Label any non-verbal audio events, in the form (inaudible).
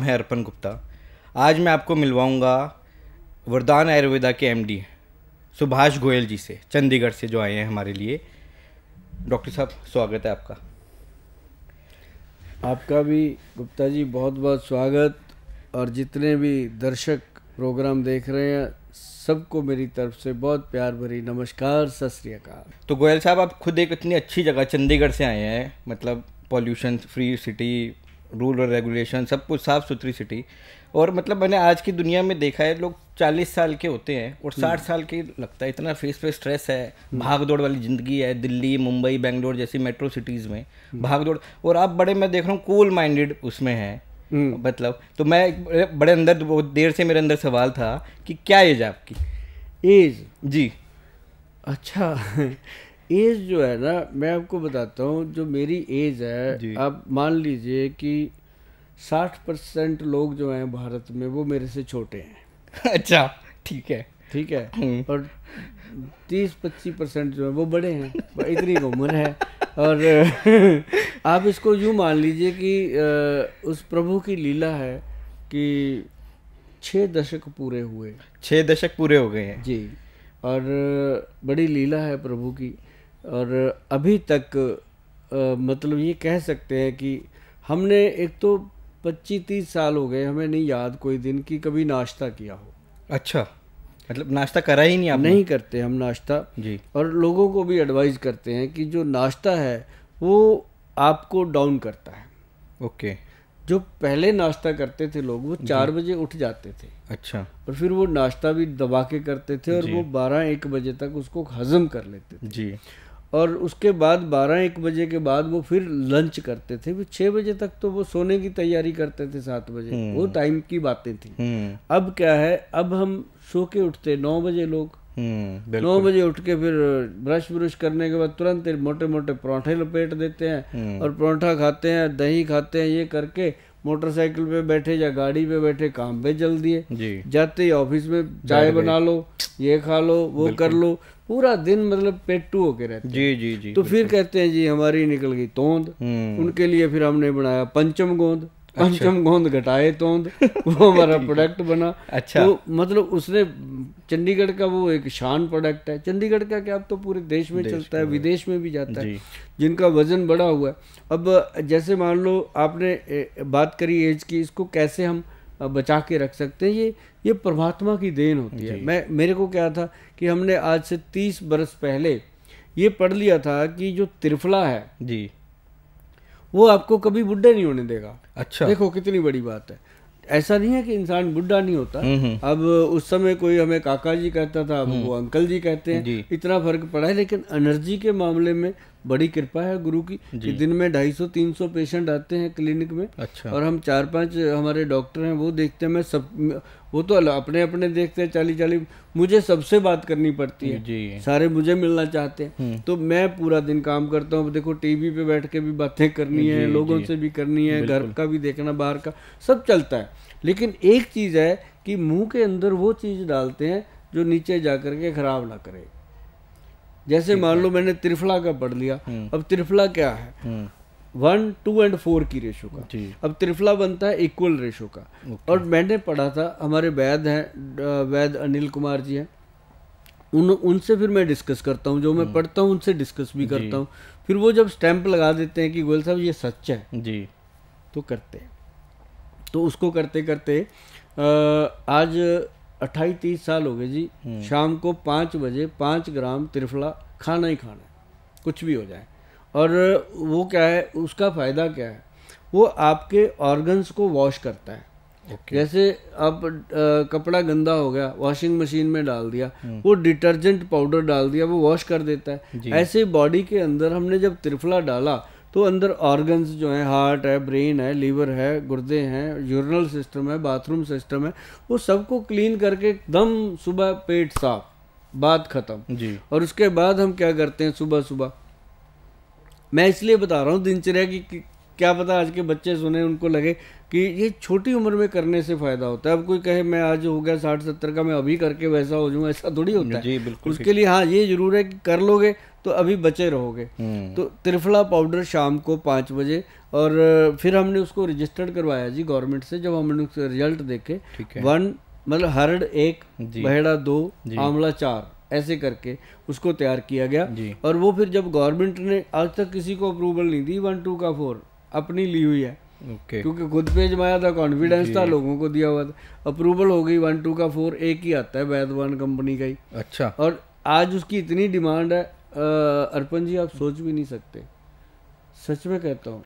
मैं अर्पण गुप्ता आज मैं आपको मिलवाऊंगा वरदान आयुर्वेदा के एमडी सुभाष गोयल जी से चंडीगढ़ से जो आए हैं हमारे लिए डॉक्टर साहब स्वागत है आपका आपका भी गुप्ता जी बहुत बहुत स्वागत और जितने भी दर्शक प्रोग्राम देख रहे हैं सबको मेरी तरफ से बहुत प्यार भरी नमस्कार सत श्रीकाल तो गोयल साहब आप खुद एक इतनी अच्छी जगह चंडीगढ़ से आए हैं मतलब पॉल्यूशन फ्री सिटी रूल और रेगुलेशन सब कुछ साफ़ सुथरी सिटी और मतलब मैंने आज की दुनिया में देखा है लोग चालीस साल के होते हैं और हम्म। साठ साल के लगता है इतना फेस पे स्ट्रेस है हम्म। भाग दौड़ वाली ज़िंदगी है दिल्ली मुंबई बेंगलोर जैसी मेट्रो सिटीज़ में हम्म। भाग दौड़ और आप बड़े मैं देख रहा हूँ कूल माइंडेड उसमें हैं मतलब तो मैं बड़े अंदर बहुत देर से मेरे अंदर सवाल था कि क्या एज आपकी एज जी अच्छा एज जो है ना मैं आपको बताता हूँ जो मेरी एज है आप मान लीजिए कि साठ परसेंट लोग जो हैं भारत में वो मेरे से छोटे हैं अच्छा ठीक है ठीक है हम्म। और तीस पच्चीस परसेंट जो है वो बड़े हैं इतनी उम्र है और (laughs) आप इसको यूँ मान लीजिए कि उस प्रभु की लीला है कि छः दशक पूरे हुए छः दशक पूरे हो गए हैं जी और बड़ी लीला है प्रभु की और अभी तक आ, मतलब ये कह सकते हैं कि हमने एक तो पच्चीस तीस साल हो गए हमें नहीं याद कोई दिन कि कभी नाश्ता किया हो अच्छा मतलब नाश्ता करा ही नहीं आप नहीं करते हम नाश्ता जी और लोगों को भी एडवाइज करते हैं कि जो नाश्ता है वो आपको डाउन करता है ओके जो पहले नाश्ता करते थे लोग वो चार बजे उठ जाते थे अच्छा और फिर वो नाश्ता भी दबा के करते थे और वो बारह एक बजे तक उसको हजम कर लेते थे जी और उसके बाद बारह एक बजे के बाद वो फिर लंच करते थे छह छः बजे तक तो वो सोने की तैयारी करते थे सात बजे हम्म। वो टाइम की बातें थी हम्म। अब क्या है अब हम सो के उठते नौ बजे लोग हम्म, नौ बजे उठ के फिर ब्रश ब्रश करने के बाद तुरंत मोटे मोटे परौंठे लपेट देते हैं और परौंठा खाते हैं दही खाते हैं ये करके मोटरसाइकिल पे बैठे या गाड़ी पे बैठे काम पे चल दिए जाते ही ऑफिस में चाय बना लो ये खा लो वो कर लो पूरा दिन मतलब पेटू होके रहते जी जी जी तो फिर कहते हैं जी हमारी निकल गई तोंद हम्म। उनके लिए फिर हमने बनाया पंचम गोंद अच्छा। पंचम गोंद घटाए तोंद वो हमारा प्रोडक्ट (laughs) बना अच्छा तो मतलब उसने चंडीगढ़ का वो एक शान प्रोडक्ट है चंडीगढ़ का क्या अब तो पूरे देश में देश चलता है विदेश में भी जाता है जिनका वजन बड़ा हुआ है अब जैसे मान लो आपने बात करी एज की इसको कैसे हम बचा के रख सकते हैं ये ये परमात्मा की देन होती है मैं मेरे को क्या था कि हमने आज से तीस बरस पहले ये पढ़ लिया था कि जो त्रिफला है जी वो आपको कभी बुढ़े नहीं होने देगा अच्छा देखो कितनी बड़ी बात है ऐसा नहीं है कि इंसान बुढ़ा नहीं होता हम्म, हम्म। अब उस समय कोई हमें काका जी कहता था अब वो हम्म। अंकल जी कहते हैं इतना फर्क पड़ा है लेकिन एनर्जी के मामले में बड़ी कृपा है गुरु की कि दिन में 250-300 पेशेंट आते हैं क्लिनिक में अच्छा और हम चार पांच हमारे डॉक्टर हैं वो देखते हैं मैं सब वो तो अपने अपने देखते हैं चालीस चालीस मुझे सबसे बात करनी पड़ती है जी। सारे मुझे मिलना चाहते हैं हम्म। तो मैं पूरा दिन काम करता हूँ देखो टीवी पे बैठ के भी बातें करनी है लोगों से भी करनी है घर का भी देखना बाहर का सब चलता है लेकिन एक चीज़ है कि मुंह के अंदर वो चीज़ डालते हैं जो नीचे जा के ख़राब ना करे जैसे मान लो मैंने त्रिफला का पढ़ लिया हम्म। अब त्रिफला क्या है हम्म। वन टू एंड फोर की रेशो का अब त्रिफला बनता है इक्वल रेशो का और मैंने पढ़ा था हमारे वैद हैं वैद अनिल कुमार जी हैं उन उनसे फिर मैं डिस्कस करता हूँ जो मैं हम्म। पढ़ता हूँ उनसे डिस्कस भी करता हूँ फिर वो जब स्टैंप लगा देते हैं कि गोयल साहब ये सच है जी तो करते हैं तो उसको करते करते आज अट्ठाईस तीस साल हो गए जी हम्म। शाम को पाँच बजे पाँच ग्राम त्रिफला खाना ही खाना है कुछ भी हो जाए और वो क्या है उसका फ़ायदा क्या है वो आपके ऑर्गन्स को वॉश करता है okay. जैसे आप कपड़ा गंदा हो गया वॉशिंग मशीन में डाल दिया हम्म। वो डिटर्जेंट पाउडर डाल दिया वो वॉश कर देता है ऐसे बॉडी के अंदर हमने जब त्रिफला डाला तो अंदर ऑर्गन्स जो हैं हार्ट है ब्रेन है लीवर है गुर्दे हैं यूरनल सिस्टम है बाथरूम सिस्टम है वो सबको क्लीन करके एकदम सुबह पेट साफ बात ख़त्म जी और उसके बाद हम क्या करते हैं सुबह सुबह मैं इसलिए बता रहा हूँ दिनचर्या की क्या पता आज के बच्चे सुने उनको लगे कि ये छोटी उम्र में करने से फ़ायदा होता है अब कोई कहे मैं आज हो गया साठ सत्तर का मैं अभी करके वैसा हो जाऊँ ऐसा थोड़ी होता है बिल्कुल उसके लिए हाँ ये ज़रूर है कि कर लोगे तो अभी बचे रहोगे हम्म। तो त्रिफला पाउडर शाम को पाँच बजे और फिर हमने उसको रजिस्टर्ड करवाया जी गवर्नमेंट से जब हमने उसके रिजल्ट देखे वन मतलब हरड एक बहेड़ा दो आंवला चार ऐसे करके उसको तैयार किया गया और वो फिर जब गवर्नमेंट ने आज तक किसी को अप्रूवल नहीं दी वन टू का फोर अपनी ली हुई है okay. क्योंकि खुद पे जमाया था कॉन्फिडेंस था लोगों को दिया हुआ था अप्रूवल हो गई वन टू का फोर एक ही आता है वन कंपनी का ही अच्छा और आज उसकी इतनी डिमांड है अर्पण जी आप सोच भी नहीं सकते सच में कहता हूँ